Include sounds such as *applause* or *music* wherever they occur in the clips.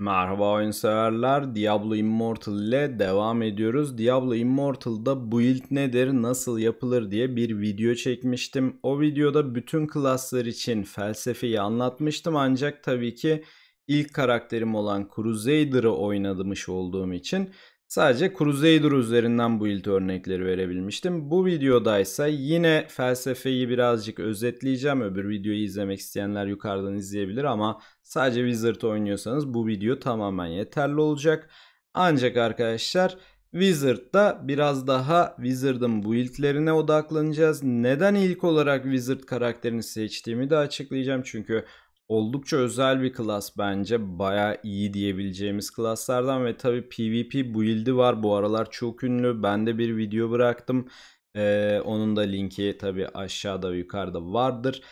Merhaba oyun severler. Diablo Immortal ile devam ediyoruz. Diablo Immortal'da build nedir, nasıl yapılır diye bir video çekmiştim. O videoda bütün klaslar için felsefeyi anlatmıştım ancak tabii ki ilk karakterim olan Crusader'ı oynadımış olduğum için Sadece Crusader üzerinden bu ilk örnekleri verebilmiştim. Bu videoda ise yine felsefeyi birazcık özetleyeceğim. Öbür videoyu izlemek isteyenler yukarıdan izleyebilir ama sadece Wizard oynuyorsanız bu video tamamen yeterli olacak. Ancak arkadaşlar Wizard'da biraz daha Wizard'ın bu ilklerine odaklanacağız. Neden ilk olarak Wizard karakterini seçtiğimi de açıklayacağım. Çünkü oldukça özel bir klas bence. Baya iyi diyebileceğimiz klaslardan ve tabi PvP build'i var. Bu aralar çok ünlü. Ben de bir video bıraktım. Ee, onun da linki tabi aşağıda ve yukarıda vardır.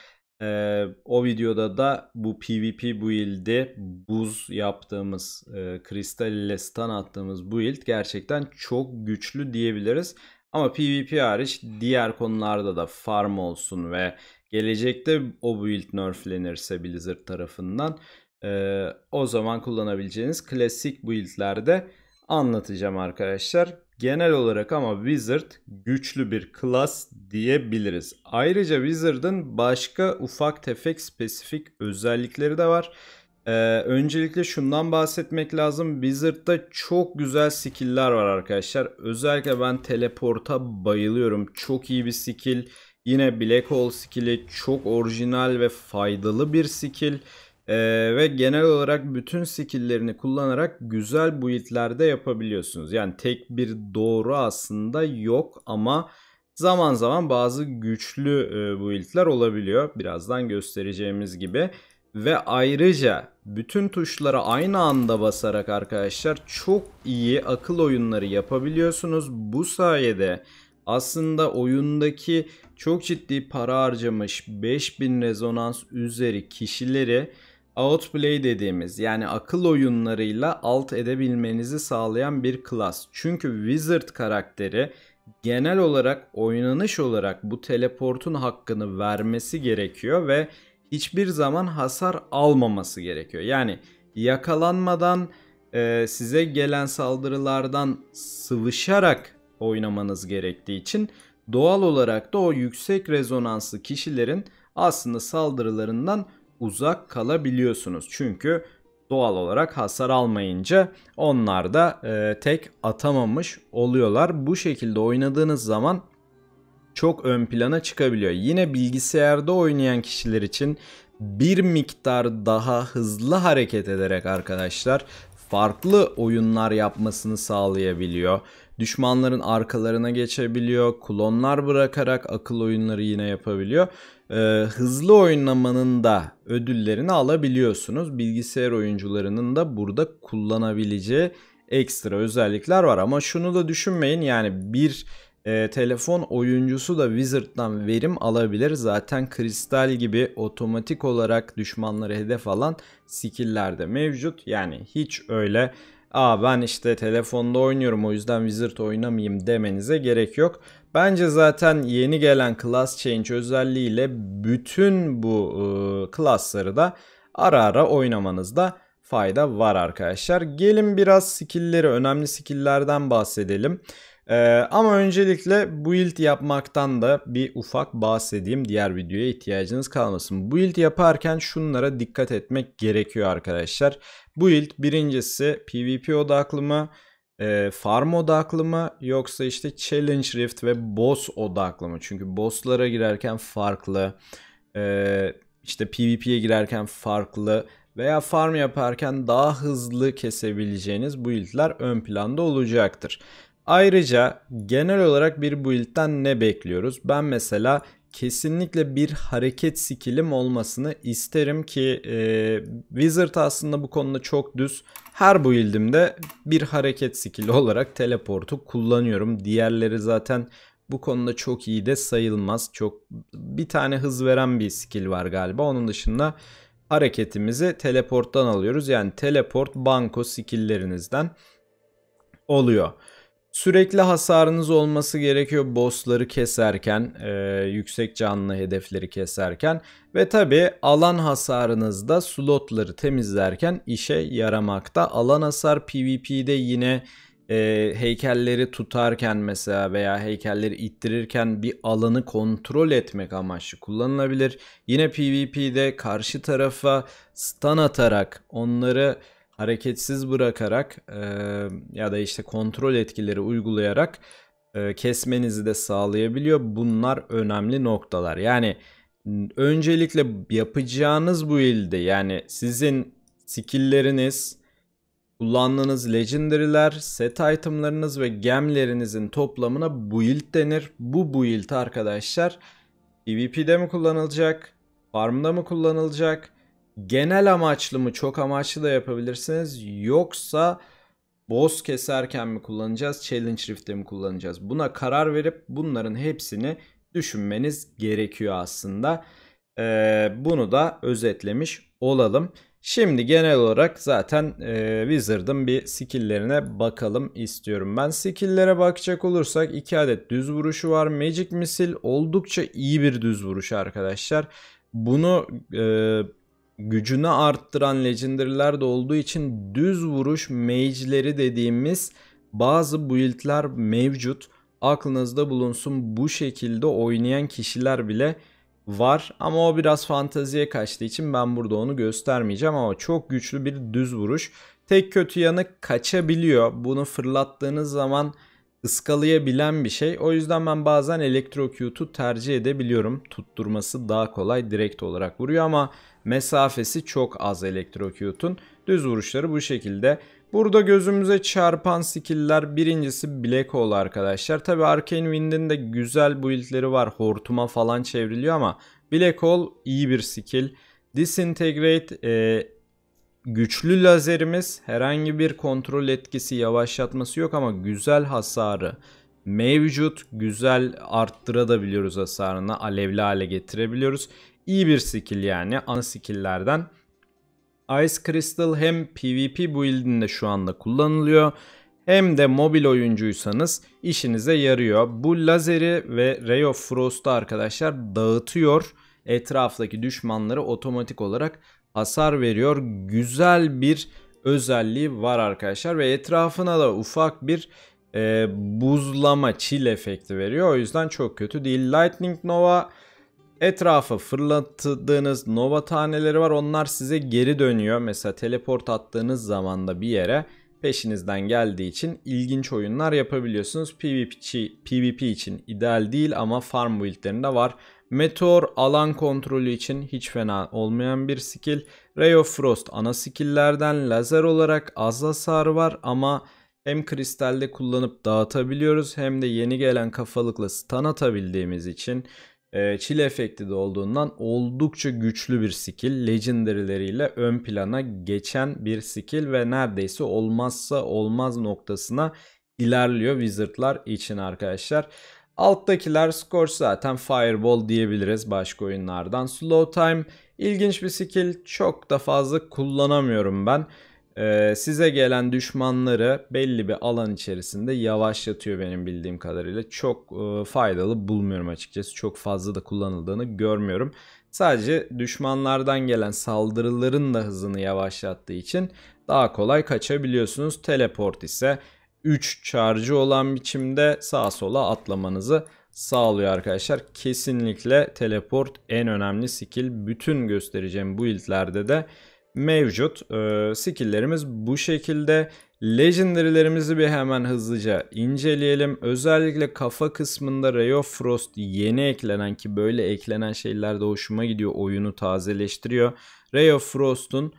Ee, o videoda da bu PvP build'i buz yaptığımız, e, kristal ile stun attığımız build gerçekten çok güçlü diyebiliriz. Ama PvP hariç diğer konularda da farm olsun ve Gelecekte o build nerflenirse Blizzard tarafından e, o zaman kullanabileceğiniz klasik buildlerde anlatacağım arkadaşlar. Genel olarak ama Wizard güçlü bir class diyebiliriz. Ayrıca Wizard'ın başka ufak tefek spesifik özellikleri de var. Ee, öncelikle şundan bahsetmek lazım. Wizard'da çok güzel skill'ler var arkadaşlar. Özellikle ben teleporta bayılıyorum. Çok iyi bir skill. Yine Black Hole skill'i çok orijinal ve faydalı bir skill. Ee, ve genel olarak bütün skill'lerini kullanarak güzel build'lerde yapabiliyorsunuz. Yani tek bir doğru aslında yok ama zaman zaman bazı güçlü e, build'ler olabiliyor. Birazdan göstereceğimiz gibi. Ve ayrıca bütün tuşlara aynı anda basarak arkadaşlar çok iyi akıl oyunları yapabiliyorsunuz. Bu sayede aslında oyundaki çok ciddi para harcamış 5000 rezonans üzeri kişileri outplay dediğimiz yani akıl oyunlarıyla alt edebilmenizi sağlayan bir klas. Çünkü wizard karakteri genel olarak oynanış olarak bu teleportun hakkını vermesi gerekiyor ve hiçbir zaman hasar almaması gerekiyor. Yani yakalanmadan e, size gelen saldırılardan sıvışarak oynamanız gerektiği için doğal olarak da o yüksek rezonanslı kişilerin aslında saldırılarından uzak kalabiliyorsunuz. Çünkü doğal olarak hasar almayınca onlar da e, tek atamamış oluyorlar. Bu şekilde oynadığınız zaman çok ön plana çıkabiliyor. Yine bilgisayarda oynayan kişiler için bir miktar daha hızlı hareket ederek arkadaşlar farklı oyunlar yapmasını sağlayabiliyor. Düşmanların arkalarına geçebiliyor. Klonlar bırakarak akıl oyunları yine yapabiliyor. Ee, hızlı oynamanın da ödüllerini alabiliyorsunuz. Bilgisayar oyuncularının da burada kullanabileceği ekstra özellikler var. Ama şunu da düşünmeyin yani bir e, telefon oyuncusu da Wizard'dan verim alabilir. Zaten kristal gibi otomatik olarak düşmanları hedef alan skill'ler de mevcut. Yani hiç öyle aa ben işte telefonda oynuyorum o yüzden Wizard oynamayayım demenize gerek yok. Bence zaten yeni gelen class change özelliğiyle bütün bu e, class'ları da ara ara oynamanızda fayda var arkadaşlar. Gelin biraz skill'leri, önemli skill'lerden bahsedelim. Ee, ama öncelikle build yapmaktan da bir ufak bahsedeyim. Diğer videoya ihtiyacınız kalmasın. Build yaparken şunlara dikkat etmek gerekiyor arkadaşlar. Bu build birincisi PvP odaklı mı? E, farm odaklı mı yoksa işte challenge rift ve boss odaklı mı? Çünkü bosslara girerken farklı, e, işte PvP'ye girerken farklı veya farm yaparken daha hızlı kesebileceğiniz bu build'ler ön planda olacaktır. Ayrıca genel olarak bir build'den ne bekliyoruz? Ben mesela kesinlikle bir hareket skillim olmasını isterim ki e, Wizard aslında bu konuda çok düz. Her bu build'imde bir hareket skilli olarak teleportu kullanıyorum. Diğerleri zaten bu konuda çok iyi de sayılmaz. Çok bir tane hız veren bir skill var galiba. Onun dışında hareketimizi teleporttan alıyoruz. Yani teleport banko skill'lerinizden oluyor. Sürekli hasarınız olması gerekiyor bossları keserken, e, yüksek canlı hedefleri keserken ve tabi alan hasarınızda slotları temizlerken işe yaramakta. Alan hasar PvP'de yine e, heykelleri tutarken mesela veya heykelleri ittirirken bir alanı kontrol etmek amaçlı kullanılabilir. Yine PvP'de karşı tarafa stun atarak onları hareketsiz bırakarak e, ya da işte kontrol etkileri uygulayarak e, kesmenizi de sağlayabiliyor. Bunlar önemli noktalar. Yani öncelikle yapacağınız bu ilde yani sizin skillleriniz, kullandığınız legendary'ler, set itemlarınız ve gemlerinizin toplamına build denir. Bu build arkadaşlar PvP'de mi kullanılacak, farmda mı kullanılacak, genel amaçlı mı çok amaçlı da yapabilirsiniz yoksa boss keserken mi kullanacağız challenge rift'te mi kullanacağız buna karar verip bunların hepsini düşünmeniz gerekiyor aslında ee, bunu da özetlemiş olalım. Şimdi genel olarak zaten e, Wizard'ın bir skill'lerine bakalım istiyorum. Ben skill'lere bakacak olursak 2 adet düz vuruşu var. Magic Missile oldukça iyi bir düz vuruş arkadaşlar. Bunu e, gücünü arttıran legendary'ler de olduğu için düz vuruş mage'leri dediğimiz bazı build'ler mevcut. Aklınızda bulunsun bu şekilde oynayan kişiler bile var ama o biraz fanteziye kaçtığı için ben burada onu göstermeyeceğim ama çok güçlü bir düz vuruş. Tek kötü yanı kaçabiliyor. Bunu fırlattığınız zaman ıskalayabilen bir şey. O yüzden ben bazen elektrocute'u tercih edebiliyorum. Tutturması daha kolay direkt olarak vuruyor ama mesafesi çok az Electrocute'un. Düz vuruşları bu şekilde. Burada gözümüze çarpan skill'ler birincisi Black Hole arkadaşlar. Tabi Arcane Wind'in de güzel build'leri var. Hortuma falan çevriliyor ama Black Hole iyi bir skill. Disintegrate e, güçlü lazerimiz herhangi bir kontrol etkisi yavaşlatması yok ama güzel hasarı mevcut güzel arttırabiliyoruz hasarını alevli hale getirebiliyoruz iyi bir skill yani ana skilllerden. Ice Crystal hem PvP build'inde şu anda kullanılıyor hem de mobil oyuncuysanız işinize yarıyor. Bu lazeri ve Ray of Frost'u arkadaşlar dağıtıyor. Etraftaki düşmanları otomatik olarak hasar veriyor. Güzel bir özelliği var arkadaşlar ve etrafına da ufak bir e, buzlama çil efekti veriyor. O yüzden çok kötü değil. Lightning Nova Etrafa fırlattığınız nova taneleri var. Onlar size geri dönüyor. Mesela teleport attığınız zaman da bir yere peşinizden geldiği için ilginç oyunlar yapabiliyorsunuz. PvP, PvP için ideal değil ama farm buildlerinde var. Meteor alan kontrolü için hiç fena olmayan bir skill. Ray of Frost ana skilllerden lazer olarak az hasar var ama hem kristalde kullanıp dağıtabiliyoruz hem de yeni gelen kafalıkla stun atabildiğimiz için ee, çile efekti de olduğundan oldukça güçlü bir skill. Legendary'leriyle ön plana geçen bir skill ve neredeyse olmazsa olmaz noktasına ilerliyor Wizard'lar için arkadaşlar. Alttakiler skor zaten Fireball diyebiliriz başka oyunlardan. Slow Time ilginç bir skill çok da fazla kullanamıyorum ben. Ee, size gelen düşmanları belli bir alan içerisinde yavaşlatıyor benim bildiğim kadarıyla. Çok e, faydalı bulmuyorum açıkçası. Çok fazla da kullanıldığını görmüyorum. Sadece düşmanlardan gelen saldırıların da hızını yavaşlattığı için daha kolay kaçabiliyorsunuz. Teleport ise 3 charge'ı olan biçimde sağa sola atlamanızı sağlıyor arkadaşlar. Kesinlikle teleport en önemli skill. Bütün göstereceğim bu iltlerde de mevcut. E, skill'lerimiz bu şekilde. Legendary'lerimizi bir hemen hızlıca inceleyelim. Özellikle kafa kısmında Ray of Frost yeni eklenen ki böyle eklenen şeyler de hoşuma gidiyor. Oyunu tazeleştiriyor. Ray of Frost'un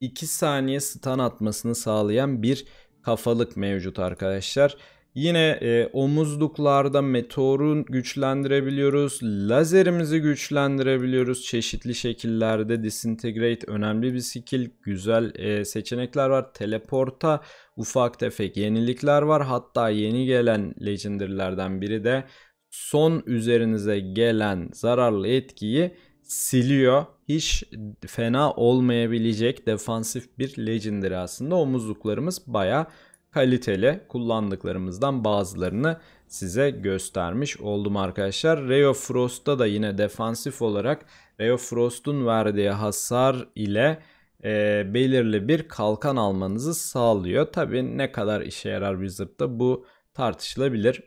2 saniye stun atmasını sağlayan bir kafalık mevcut arkadaşlar. Yine e, omuzluklarda meteorun güçlendirebiliyoruz. Lazerimizi güçlendirebiliyoruz. Çeşitli şekillerde disintegrate önemli bir skill. Güzel e, seçenekler var. Teleporta ufak tefek yenilikler var. Hatta yeni gelen legendary'lerden biri de son üzerinize gelen zararlı etkiyi siliyor. Hiç fena olmayabilecek defansif bir legendir aslında. Omuzluklarımız baya kaliteli kullandıklarımızdan bazılarını size göstermiş oldum arkadaşlar. Rayo Frost'ta da yine defansif olarak Rayo Frost'un verdiği hasar ile e, belirli bir kalkan almanızı sağlıyor. Tabi ne kadar işe yarar Wizard'da bu tartışılabilir.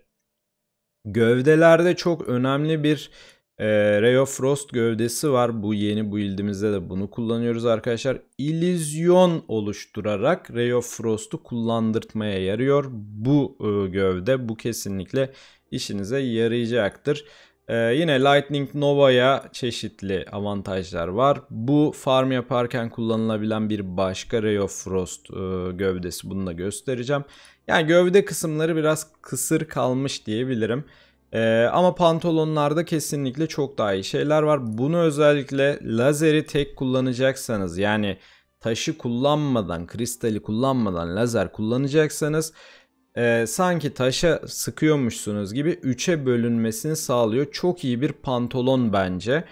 Gövdelerde çok önemli bir e, Ray of Frost gövdesi var. Bu yeni build'imizde de bunu kullanıyoruz arkadaşlar. İllüzyon oluşturarak Ray of Frost'u kullandırtmaya yarıyor. Bu e, gövde bu kesinlikle işinize yarayacaktır. Ee, yine Lightning Nova'ya çeşitli avantajlar var. Bu farm yaparken kullanılabilen bir başka Ray of Frost e, gövdesi bunu da göstereceğim. Yani gövde kısımları biraz kısır kalmış diyebilirim. Ee, ama pantolonlarda kesinlikle çok daha iyi şeyler var. Bunu özellikle lazeri tek kullanacaksanız yani taşı kullanmadan, kristali kullanmadan lazer kullanacaksanız e, sanki taşa sıkıyormuşsunuz gibi 3'e bölünmesini sağlıyor. Çok iyi bir pantolon bence.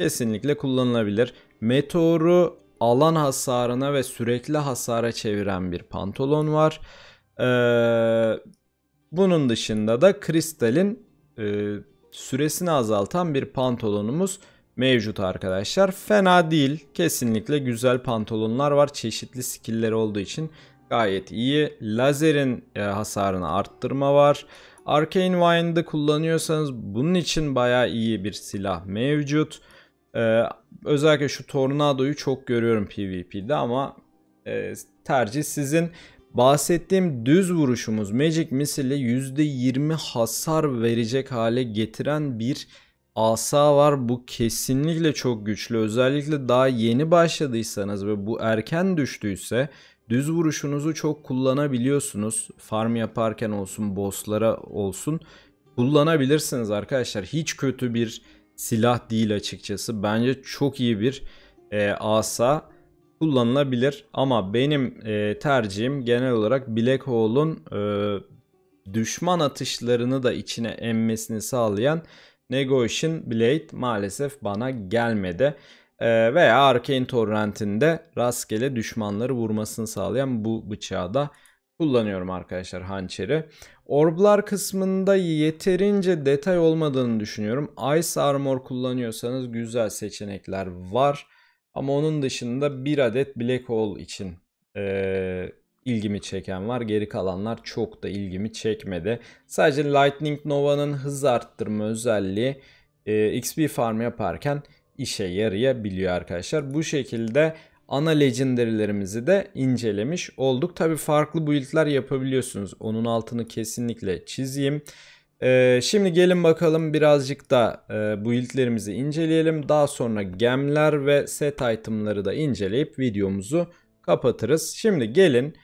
Kesinlikle kullanılabilir. Meteoru alan hasarına ve sürekli hasara çeviren bir pantolon var. Ee, bunun dışında da kristalin e, süresini azaltan bir pantolonumuz mevcut arkadaşlar. Fena değil. Kesinlikle güzel pantolonlar var. Çeşitli skill'leri olduğu için gayet iyi. Lazerin e, hasarını arttırma var. Arcane Wind'ı kullanıyorsanız bunun için baya iyi bir silah mevcut. Ee, özellikle şu tornadoyu çok görüyorum PvP'de ama e, tercih sizin. Bahsettiğim düz vuruşumuz Magic Missile'le %20 hasar verecek hale getiren bir asa var. Bu kesinlikle çok güçlü. Özellikle daha yeni başladıysanız ve bu erken düştüyse düz vuruşunuzu çok kullanabiliyorsunuz. Farm yaparken olsun, bosslara olsun kullanabilirsiniz arkadaşlar. Hiç kötü bir silah değil açıkçası. Bence çok iyi bir e, asa kullanılabilir. Ama benim e, tercihim genel olarak Black Hole'un e, düşman atışlarını da içine emmesini sağlayan Negotiation Blade maalesef bana gelmedi. E, veya Arcane Torrent'inde rastgele düşmanları vurmasını sağlayan bu bıçağı da kullanıyorum arkadaşlar hançeri. Orblar kısmında yeterince detay olmadığını düşünüyorum. Ice Armor kullanıyorsanız güzel seçenekler var. Ama onun dışında bir adet Black Hole için e, ilgimi çeken var. Geri kalanlar çok da ilgimi çekmedi. Sadece Lightning Nova'nın hız arttırma özelliği e, XP farm yaparken işe yarayabiliyor arkadaşlar. Bu şekilde ana legendary'lerimizi de incelemiş olduk. Tabi farklı build'ler yapabiliyorsunuz. Onun altını kesinlikle çizeyim. Ee, şimdi gelin bakalım birazcık da e, buildlerimizi inceleyelim. Daha sonra gemler ve set itemları da inceleyip videomuzu kapatırız. Şimdi gelin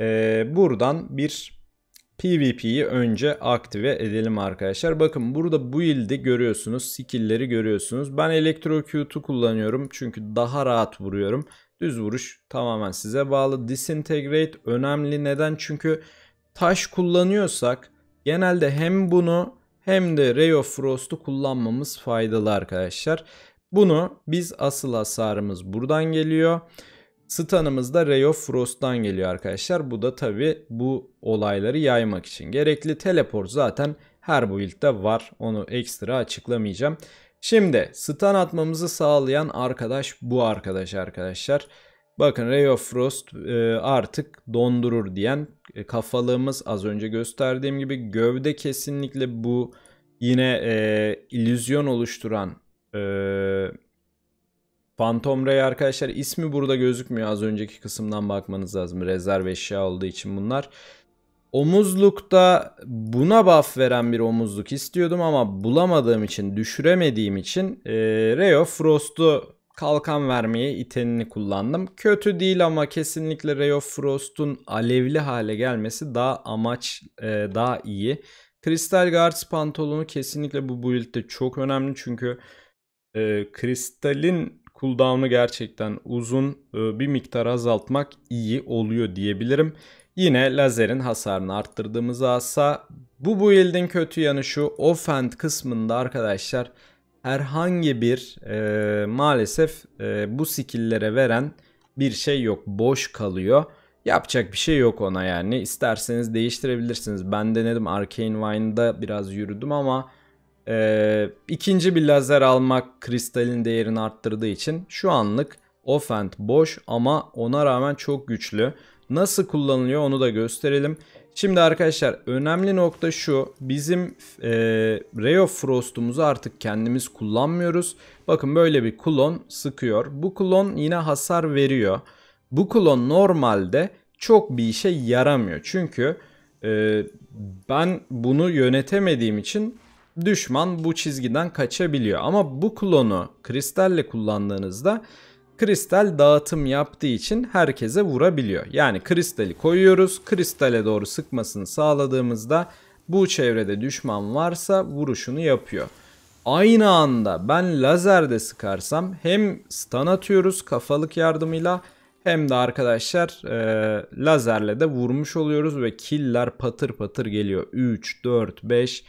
e, buradan bir PvP'yi önce aktive edelim arkadaşlar. Bakın burada build'i görüyorsunuz. Skill'leri görüyorsunuz. Ben Electrocute'u kullanıyorum. Çünkü daha rahat vuruyorum. Düz vuruş tamamen size bağlı. Disintegrate önemli. Neden? Çünkü taş kullanıyorsak Genelde hem bunu hem de Ray of Frost'u kullanmamız faydalı arkadaşlar. Bunu biz asıl hasarımız buradan geliyor. Stun'ımız da Ray of Frost'tan geliyor arkadaşlar. Bu da tabi bu olayları yaymak için gerekli. Teleport zaten her build'de var. Onu ekstra açıklamayacağım. Şimdi stun atmamızı sağlayan arkadaş bu arkadaş arkadaşlar. Bakın Ray of Frost e, artık dondurur diyen e, kafalığımız az önce gösterdiğim gibi gövde kesinlikle bu yine e, illüzyon oluşturan e, Phantom Ray arkadaşlar ismi burada gözükmüyor az önceki kısımdan bakmanız lazım rezerv eşya olduğu için bunlar. Omuzlukta buna buff veren bir omuzluk istiyordum ama bulamadığım için düşüremediğim için e, Ray of Frost'u kalkan vermeye itenini kullandım. Kötü değil ama kesinlikle Ray of Frost'un alevli hale gelmesi daha amaç e, daha iyi. Kristal Guards pantolonu kesinlikle bu build'de çok önemli çünkü e, kristalin cooldown'u gerçekten uzun e, bir miktar azaltmak iyi oluyor diyebilirim. Yine lazerin hasarını arttırdığımız asa bu build'in kötü yanı şu offend kısmında arkadaşlar herhangi bir e, maalesef e, bu skill'lere veren bir şey yok. Boş kalıyor. Yapacak bir şey yok ona yani. isterseniz değiştirebilirsiniz. Ben denedim Arcane Wine'da biraz yürüdüm ama e, ikinci bir lazer almak kristalin değerini arttırdığı için şu anlık offend boş ama ona rağmen çok güçlü. Nasıl kullanılıyor onu da gösterelim. Şimdi arkadaşlar önemli nokta şu. Bizim e, Ray of Frost'umuzu artık kendimiz kullanmıyoruz. Bakın böyle bir klon sıkıyor. Bu klon yine hasar veriyor. Bu klon normalde çok bir işe yaramıyor. Çünkü e, ben bunu yönetemediğim için düşman bu çizgiden kaçabiliyor. Ama bu klonu kristalle kullandığınızda kristal dağıtım yaptığı için herkese vurabiliyor. Yani kristali koyuyoruz. Kristale doğru sıkmasını sağladığımızda bu çevrede düşman varsa vuruşunu yapıyor. Aynı anda ben lazerde sıkarsam hem stun atıyoruz kafalık yardımıyla hem de arkadaşlar e, lazerle de vurmuş oluyoruz ve killer patır patır geliyor. 3, 4, 5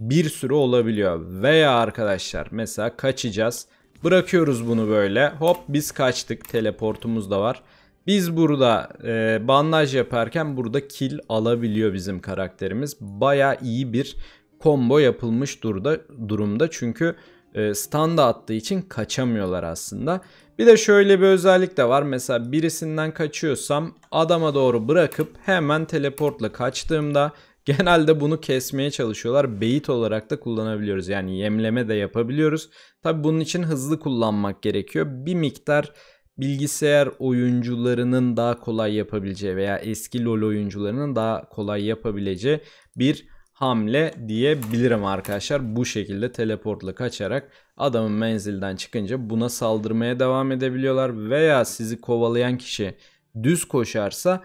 bir sürü olabiliyor. Veya arkadaşlar mesela kaçacağız Bırakıyoruz bunu böyle. Hop biz kaçtık. Teleportumuz da var. Biz burada e, bandaj yaparken burada kill alabiliyor bizim karakterimiz. Baya iyi bir combo yapılmış durda, durumda. Çünkü e, standa attığı için kaçamıyorlar aslında. Bir de şöyle bir özellik de var. Mesela birisinden kaçıyorsam adama doğru bırakıp hemen teleportla kaçtığımda Genelde bunu kesmeye çalışıyorlar. Beyit olarak da kullanabiliyoruz. Yani yemleme de yapabiliyoruz. Tabi bunun için hızlı kullanmak gerekiyor. Bir miktar bilgisayar oyuncularının daha kolay yapabileceği veya eski LoL oyuncularının daha kolay yapabileceği bir hamle diyebilirim arkadaşlar. Bu şekilde teleportla kaçarak adamın menzilden çıkınca buna saldırmaya devam edebiliyorlar veya sizi kovalayan kişi düz koşarsa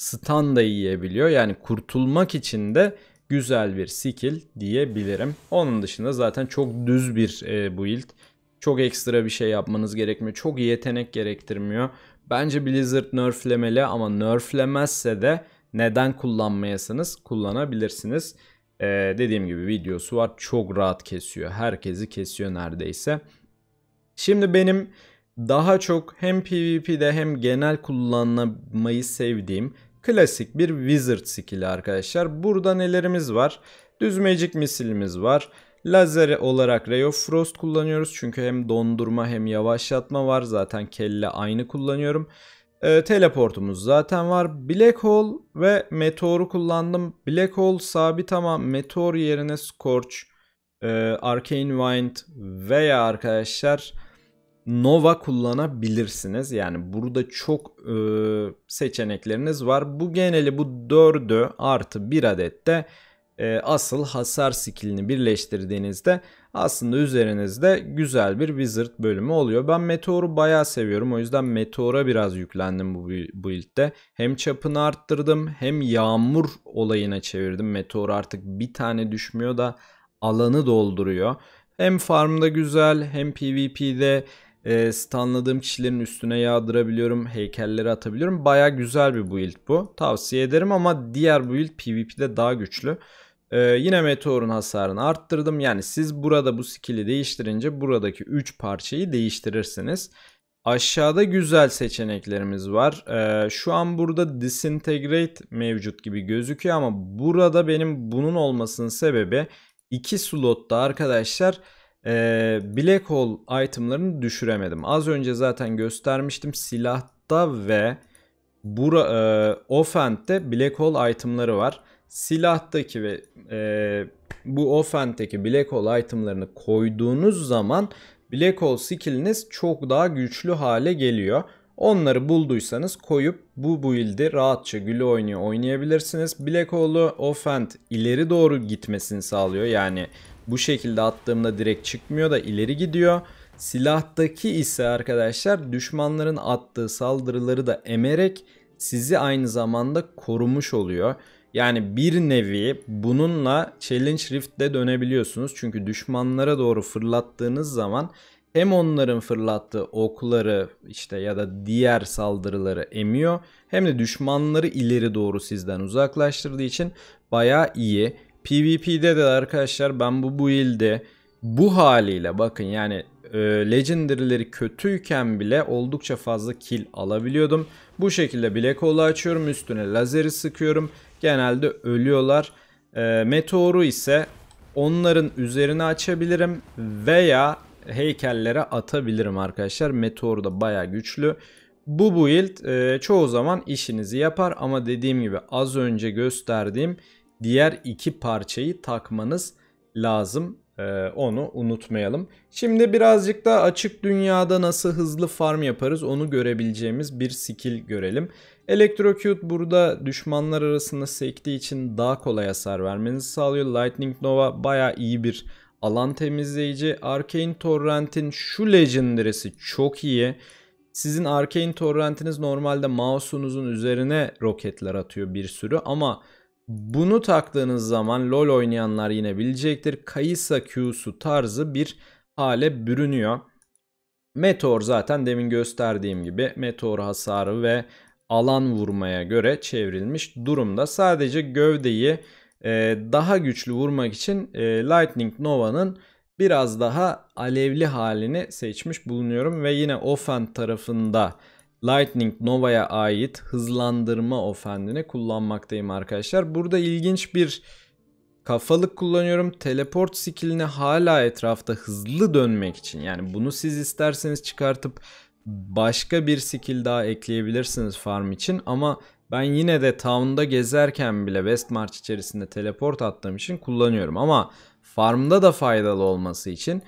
stun da yiyebiliyor. Yani kurtulmak için de güzel bir skill diyebilirim. Onun dışında zaten çok düz bir e, build. Çok ekstra bir şey yapmanız gerekmiyor. Çok yetenek gerektirmiyor. Bence Blizzard nerflemeli ama nerflemezse de neden kullanmayasınız kullanabilirsiniz. Ee, dediğim gibi videosu var çok rahat kesiyor. Herkesi kesiyor neredeyse. Şimdi benim daha çok hem PvP'de hem genel kullanmayı sevdiğim Klasik bir Wizard skill'i arkadaşlar. Burada nelerimiz var? Düz Magic misilimiz var. Lazer olarak Ray of Frost kullanıyoruz. Çünkü hem dondurma hem yavaşlatma var. Zaten kelle aynı kullanıyorum. E, teleportumuz zaten var. Black Hole ve Meteor'u kullandım. Black Hole sabit ama Meteor yerine Scorch, e, Arcane Wind veya arkadaşlar Nova kullanabilirsiniz. Yani burada çok e, seçenekleriniz var. Bu geneli bu 4'ü artı 1 adet de e, asıl hasar skillini birleştirdiğinizde aslında üzerinizde güzel bir wizard bölümü oluyor. Ben meteoru bayağı seviyorum. O yüzden meteora biraz yüklendim bu build'de. Hem çapını arttırdım hem yağmur olayına çevirdim. Meteor artık bir tane düşmüyor da alanı dolduruyor. Hem farmda güzel hem PvP'de e, ee, stanladığım kişilerin üstüne yağdırabiliyorum. Heykelleri atabiliyorum. Baya güzel bir build bu. Tavsiye ederim ama diğer build PvP'de daha güçlü. Ee, yine meteorun hasarını arttırdım. Yani siz burada bu skill'i değiştirince buradaki 3 parçayı değiştirirsiniz. Aşağıda güzel seçeneklerimiz var. Ee, şu an burada disintegrate mevcut gibi gözüküyor ama burada benim bunun olmasının sebebi 2 slotta arkadaşlar e, Black Hole itemlarını düşüremedim. Az önce zaten göstermiştim silahta ve bura, e, Offend'de Black Hole itemları var. Silahtaki ve e, bu Offend'deki Black Hole itemlarını koyduğunuz zaman Black Hole skilliniz çok daha güçlü hale geliyor. Onları bulduysanız koyup bu build'i rahatça gülü oynuyor oynayabilirsiniz. Black Hole'u Offend ileri doğru gitmesini sağlıyor. Yani bu şekilde attığımda direkt çıkmıyor da ileri gidiyor. Silahtaki ise arkadaşlar düşmanların attığı saldırıları da emerek sizi aynı zamanda korumuş oluyor. Yani bir nevi bununla Challenge Rift'te dönebiliyorsunuz. Çünkü düşmanlara doğru fırlattığınız zaman hem onların fırlattığı okları işte ya da diğer saldırıları emiyor hem de düşmanları ileri doğru sizden uzaklaştırdığı için baya iyi. PvP'de de arkadaşlar ben bu build'i bu haliyle bakın yani e, legendary'leri kötüyken bile oldukça fazla kill alabiliyordum. Bu şekilde Black Hole'u açıyorum üstüne lazeri sıkıyorum. Genelde ölüyorlar. E, meteoru ise onların üzerine açabilirim veya heykellere atabilirim arkadaşlar. Meteor da baya güçlü. Bu build e, çoğu zaman işinizi yapar ama dediğim gibi az önce gösterdiğim diğer iki parçayı takmanız lazım. E, onu unutmayalım. Şimdi birazcık da açık dünyada nasıl hızlı farm yaparız onu görebileceğimiz bir skill görelim. Electrocute burada düşmanlar arasında sektiği için daha kolay hasar vermenizi sağlıyor. Lightning Nova baya iyi bir alan temizleyici. Arcane Torrent'in şu Legendary'si çok iyi. Sizin Arcane Torrent'iniz normalde mouse'unuzun üzerine roketler atıyor bir sürü ama bunu taktığınız zaman LoL oynayanlar yine bilecektir. Kayısa Q'su tarzı bir hale bürünüyor. Meteor zaten demin gösterdiğim gibi meteor hasarı ve alan vurmaya göre çevrilmiş durumda. Sadece gövdeyi e, daha güçlü vurmak için e, Lightning Nova'nın biraz daha alevli halini seçmiş bulunuyorum. Ve yine Offend tarafında Lightning Nova'ya ait hızlandırma ofendini kullanmaktayım arkadaşlar. Burada ilginç bir kafalık kullanıyorum. Teleport skillini hala etrafta hızlı dönmek için. Yani bunu siz isterseniz çıkartıp başka bir skill daha ekleyebilirsiniz farm için. Ama ben yine de town'da gezerken bile Westmarch içerisinde teleport attığım için kullanıyorum. Ama farmda da faydalı olması için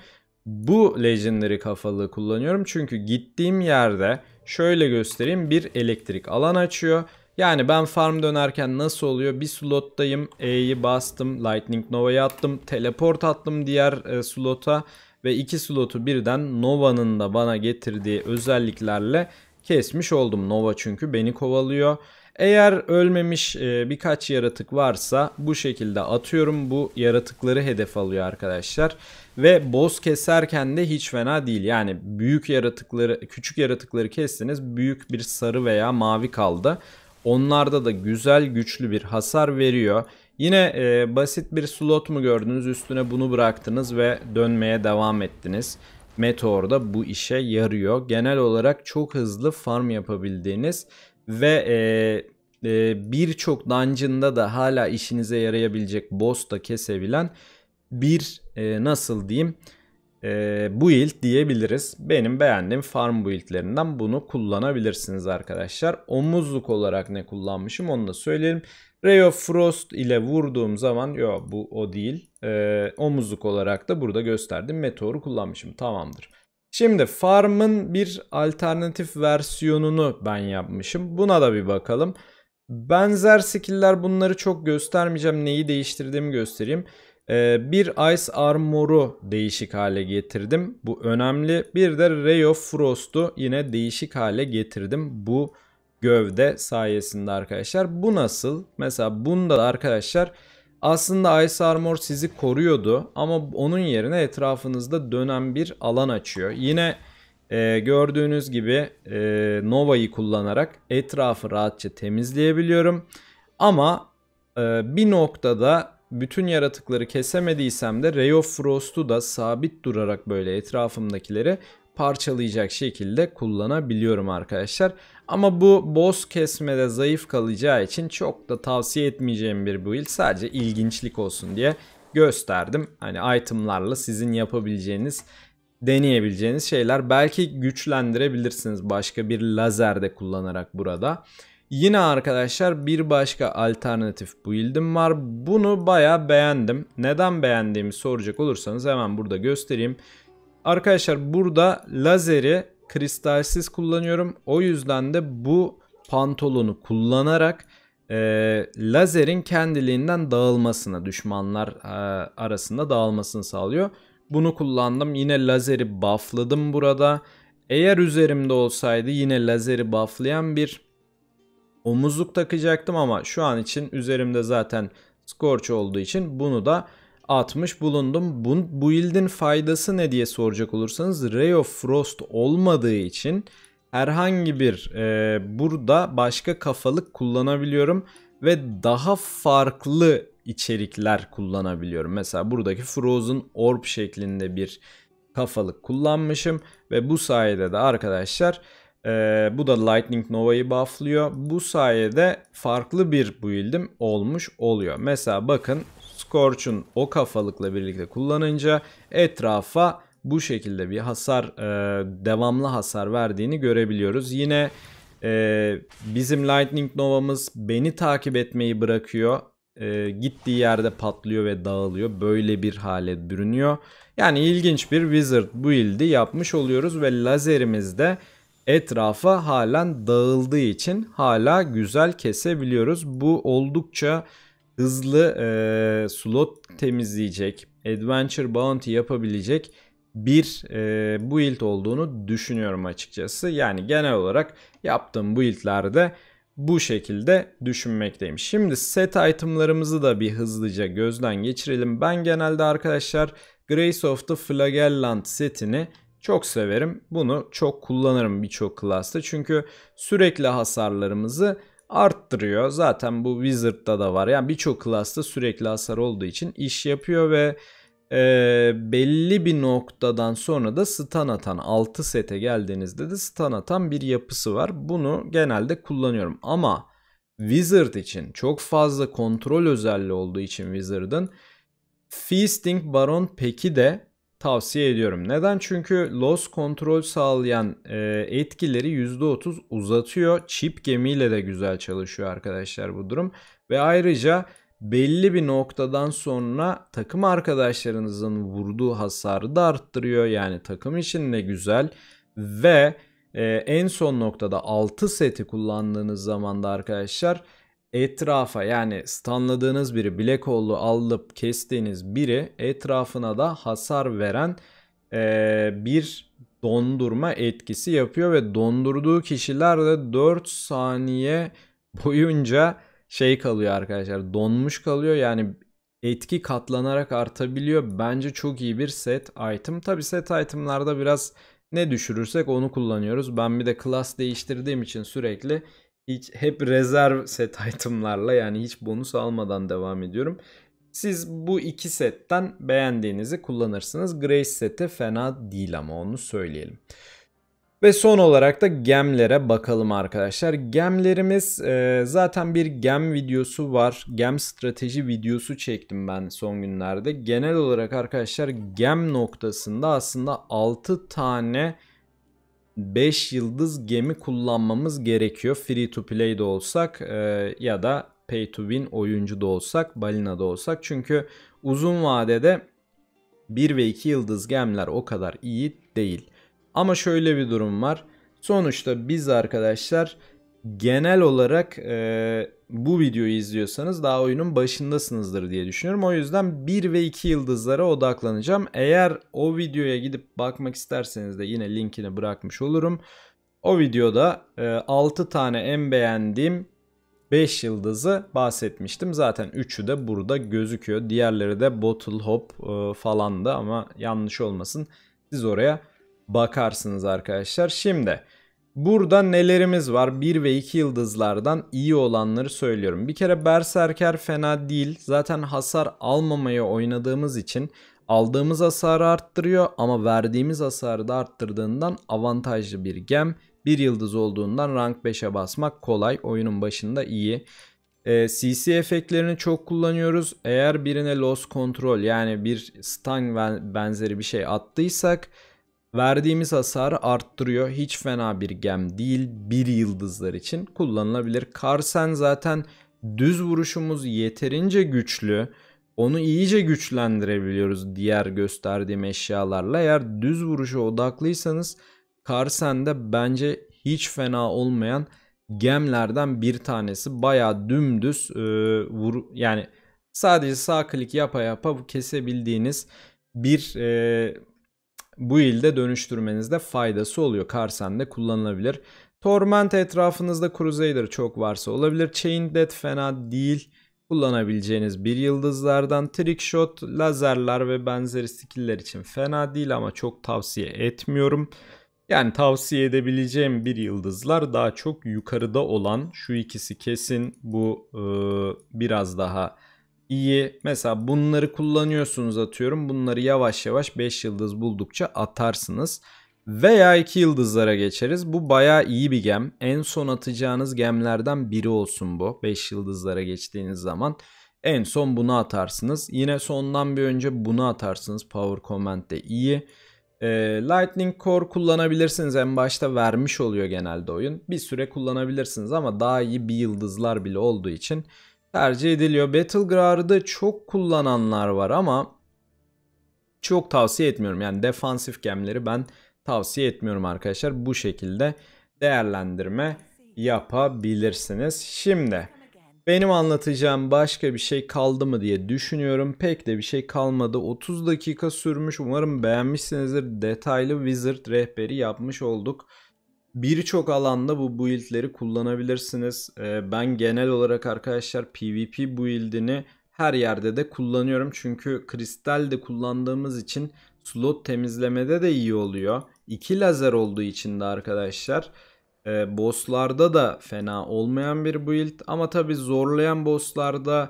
bu legendary kafalığı kullanıyorum. Çünkü gittiğim yerde şöyle göstereyim bir elektrik alan açıyor. Yani ben farm dönerken nasıl oluyor? Bir slottayım. E'yi bastım. Lightning Nova'yı attım. Teleport attım diğer e, slota. Ve iki slotu birden Nova'nın da bana getirdiği özelliklerle kesmiş oldum. Nova çünkü beni kovalıyor. Eğer ölmemiş e, birkaç yaratık varsa bu şekilde atıyorum. Bu yaratıkları hedef alıyor arkadaşlar. Ve boss keserken de hiç fena değil. Yani büyük yaratıkları, küçük yaratıkları kestiniz. Büyük bir sarı veya mavi kaldı. Onlarda da güzel güçlü bir hasar veriyor. Yine e, basit bir slot mu gördünüz üstüne bunu bıraktınız ve dönmeye devam ettiniz. Meteor da bu işe yarıyor. Genel olarak çok hızlı farm yapabildiğiniz ve e, e, birçok dungeon'da da hala işinize yarayabilecek boss da kesebilen bir e, nasıl diyeyim e, build diyebiliriz. Benim beğendiğim farm buildlerinden bunu kullanabilirsiniz arkadaşlar. Omuzluk olarak ne kullanmışım onu da söyleyelim. Ray of Frost ile vurduğum zaman yo bu o değil. E, omuzluk olarak da burada gösterdim. Meteoru kullanmışım. Tamamdır. Şimdi farm'ın bir alternatif versiyonunu ben yapmışım. Buna da bir bakalım. Benzer skill'ler bunları çok göstermeyeceğim. Neyi değiştirdiğimi göstereyim. Ee, bir Ice Armor'u değişik hale getirdim. Bu önemli. Bir de Ray of Frost'u yine değişik hale getirdim. Bu gövde sayesinde arkadaşlar. Bu nasıl? Mesela bunda da arkadaşlar... Aslında Ice Armor sizi koruyordu ama onun yerine etrafınızda dönen bir alan açıyor. Yine e, gördüğünüz gibi e, Nova'yı kullanarak etrafı rahatça temizleyebiliyorum. Ama e, bir noktada bütün yaratıkları kesemediysem de Ray of Frost'u da sabit durarak böyle etrafımdakileri parçalayacak şekilde kullanabiliyorum arkadaşlar. Ama bu boss kesmede zayıf kalacağı için çok da tavsiye etmeyeceğim bir build. Sadece ilginçlik olsun diye gösterdim. Hani itemlarla sizin yapabileceğiniz deneyebileceğiniz şeyler. Belki güçlendirebilirsiniz başka bir lazerde kullanarak burada. Yine arkadaşlar bir başka alternatif build'im var. Bunu baya beğendim. Neden beğendiğimi soracak olursanız hemen burada göstereyim. Arkadaşlar burada lazeri kristalsiz kullanıyorum. O yüzden de bu pantolonu kullanarak e, lazerin kendiliğinden dağılmasına düşmanlar e, arasında dağılmasını sağlıyor. Bunu kullandım. Yine lazeri buffladım burada. Eğer üzerimde olsaydı yine lazeri bufflayan bir omuzluk takacaktım ama şu an için üzerimde zaten Scorch olduğu için bunu da 60 bulundum. Bu, bu build'in faydası ne diye soracak olursanız Ray of Frost olmadığı için herhangi bir e, burada başka kafalık kullanabiliyorum ve daha farklı içerikler kullanabiliyorum. Mesela buradaki Frozen Orb şeklinde bir kafalık kullanmışım ve bu sayede de arkadaşlar e, bu da Lightning Nova'yı bufflıyor. Bu sayede farklı bir build'im olmuş oluyor. Mesela bakın Scorch'un o kafalıkla birlikte kullanınca etrafa bu şekilde bir hasar e, devamlı hasar verdiğini görebiliyoruz. Yine e, bizim Lightning Nova'mız beni takip etmeyi bırakıyor. E, gittiği yerde patlıyor ve dağılıyor. Böyle bir hale bürünüyor. Yani ilginç bir Wizard build'i yapmış oluyoruz ve lazerimiz de etrafa halen dağıldığı için hala güzel kesebiliyoruz. Bu oldukça hızlı e, slot temizleyecek, adventure bounty yapabilecek bir e, build olduğunu düşünüyorum açıkçası. Yani genel olarak yaptığım buildlerde bu şekilde düşünmekteyim. Şimdi set itemlarımızı da bir hızlıca gözden geçirelim. Ben genelde arkadaşlar Grace of the Flagellant setini çok severim. Bunu çok kullanırım birçok klasta. Çünkü sürekli hasarlarımızı arttırıyor. Zaten bu Wizard'da da var. Yani birçok klasta sürekli hasar olduğu için iş yapıyor ve e, belli bir noktadan sonra da stun atan 6 sete geldiğinizde de stun atan bir yapısı var. Bunu genelde kullanıyorum ama Wizard için çok fazla kontrol özelliği olduğu için Wizard'ın Feasting Baron peki de tavsiye ediyorum. Neden? Çünkü loss kontrol sağlayan e, etkileri %30 uzatıyor. Chip gemiyle de güzel çalışıyor arkadaşlar bu durum. Ve ayrıca belli bir noktadan sonra takım arkadaşlarınızın vurduğu hasarı da arttırıyor. Yani takım için ne güzel. Ve e, en son noktada 6 seti kullandığınız zaman da arkadaşlar etrafa yani stanladığınız biri Black Hole'u alıp kestiğiniz biri etrafına da hasar veren e, bir dondurma etkisi yapıyor ve dondurduğu kişiler de 4 saniye boyunca şey kalıyor arkadaşlar donmuş kalıyor yani etki katlanarak artabiliyor. Bence çok iyi bir set item. Tabi set itemlarda biraz ne düşürürsek onu kullanıyoruz. Ben bir de class değiştirdiğim için sürekli hiç hep rezerv set *laughs* itemlarla yani hiç bonus almadan devam ediyorum. Siz bu iki setten beğendiğinizi kullanırsınız. Grace seti fena değil ama onu söyleyelim. Ve son olarak da gemlere bakalım arkadaşlar. Gemlerimiz e, zaten bir gem videosu var. Gem strateji videosu çektim ben son günlerde. Genel olarak arkadaşlar gem noktasında aslında 6 tane 5 yıldız gemi kullanmamız gerekiyor. Free to play de olsak e, ya da pay to win oyuncu da olsak, balina da olsak. Çünkü uzun vadede 1 ve 2 yıldız gemler o kadar iyi değil. Ama şöyle bir durum var. Sonuçta biz arkadaşlar genel olarak e, bu videoyu izliyorsanız daha oyunun başındasınızdır diye düşünüyorum. O yüzden 1 ve 2 yıldızlara odaklanacağım. Eğer o videoya gidip bakmak isterseniz de yine linkini bırakmış olurum. O videoda e, 6 tane en beğendiğim 5 yıldızı bahsetmiştim. Zaten 3'ü de burada gözüküyor. Diğerleri de Bottle Hop e, falandı ama yanlış olmasın. Siz oraya bakarsınız arkadaşlar. Şimdi... Burada nelerimiz var? 1 ve 2 yıldızlardan iyi olanları söylüyorum. Bir kere Berserker fena değil. Zaten hasar almamaya oynadığımız için aldığımız hasarı arttırıyor ama verdiğimiz hasarı da arttırdığından avantajlı bir gem. 1 yıldız olduğundan rank 5'e basmak kolay. Oyunun başında iyi. CC ee, efektlerini çok kullanıyoruz. Eğer birine loss control yani bir stun benzeri bir şey attıysak Verdiğimiz hasarı arttırıyor. Hiç fena bir gem değil. Bir yıldızlar için kullanılabilir. Karsen zaten düz vuruşumuz yeterince güçlü. Onu iyice güçlendirebiliyoruz diğer gösterdiğim eşyalarla. Eğer düz vuruşa odaklıysanız Karsen'de bence hiç fena olmayan gemlerden bir tanesi. Baya dümdüz e, vur yani sadece sağ klik yapa yapa kesebildiğiniz bir e, bu ilde dönüştürmenizde faydası oluyor. Karsen'de kullanılabilir. Torment etrafınızda Crusader çok varsa olabilir. Chain Death fena değil. Kullanabileceğiniz bir yıldızlardan trick shot, lazerler ve benzeri skill'ler için fena değil ama çok tavsiye etmiyorum. Yani tavsiye edebileceğim bir yıldızlar daha çok yukarıda olan şu ikisi kesin bu e, biraz daha iyi. Mesela bunları kullanıyorsunuz atıyorum. Bunları yavaş yavaş 5 yıldız buldukça atarsınız. Veya 2 yıldızlara geçeriz. Bu baya iyi bir gem. En son atacağınız gemlerden biri olsun bu. 5 yıldızlara geçtiğiniz zaman. En son bunu atarsınız. Yine sondan bir önce bunu atarsınız. Power Command de iyi. Ee, Lightning Core kullanabilirsiniz. En başta vermiş oluyor genelde oyun. Bir süre kullanabilirsiniz ama daha iyi bir yıldızlar bile olduğu için tercih ediliyor. Battleground'ı çok kullananlar var ama çok tavsiye etmiyorum. Yani defansif gemleri ben tavsiye etmiyorum arkadaşlar. Bu şekilde değerlendirme yapabilirsiniz. Şimdi benim anlatacağım başka bir şey kaldı mı diye düşünüyorum. Pek de bir şey kalmadı. 30 dakika sürmüş. Umarım beğenmişsinizdir. Detaylı Wizard rehberi yapmış olduk birçok alanda bu build'leri kullanabilirsiniz. Ee, ben genel olarak arkadaşlar PvP build'ini her yerde de kullanıyorum. Çünkü kristal de kullandığımız için slot temizlemede de iyi oluyor. 2 lazer olduğu için de arkadaşlar e, bosslarda da fena olmayan bir build ama tabi zorlayan bosslarda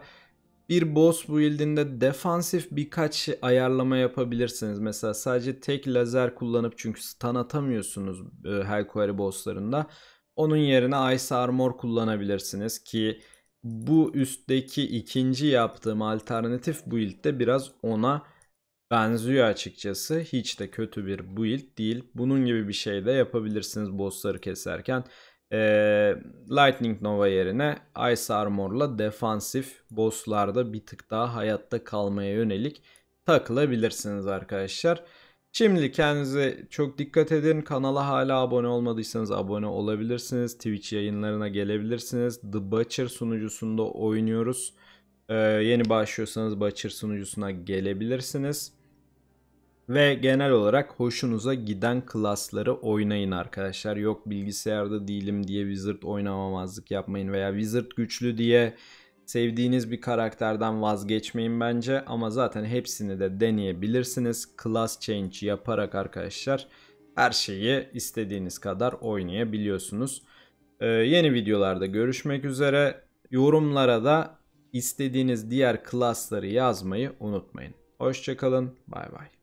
bir boss build'inde defansif birkaç ayarlama yapabilirsiniz. Mesela sadece tek lazer kullanıp çünkü stun atamıyorsunuz e, Hellquarry bosslarında. Onun yerine Ice Armor kullanabilirsiniz ki bu üstteki ikinci yaptığım alternatif build de biraz ona benziyor açıkçası. Hiç de kötü bir build değil. Bunun gibi bir şey de yapabilirsiniz bossları keserken e, Lightning Nova yerine Ice Armor'la defansif bosslarda bir tık daha hayatta kalmaya yönelik takılabilirsiniz arkadaşlar. Şimdi kendinize çok dikkat edin. Kanala hala abone olmadıysanız abone olabilirsiniz. Twitch yayınlarına gelebilirsiniz. The Butcher sunucusunda oynuyoruz. Ee, yeni başlıyorsanız Butcher sunucusuna gelebilirsiniz. Ve genel olarak hoşunuza giden klasları oynayın arkadaşlar. Yok bilgisayarda değilim diye Wizard oynamamazlık yapmayın veya Wizard güçlü diye sevdiğiniz bir karakterden vazgeçmeyin bence. Ama zaten hepsini de deneyebilirsiniz. Class change yaparak arkadaşlar her şeyi istediğiniz kadar oynayabiliyorsunuz. Ee, yeni videolarda görüşmek üzere. Yorumlara da istediğiniz diğer klasları yazmayı unutmayın. Hoşçakalın. Bay bay.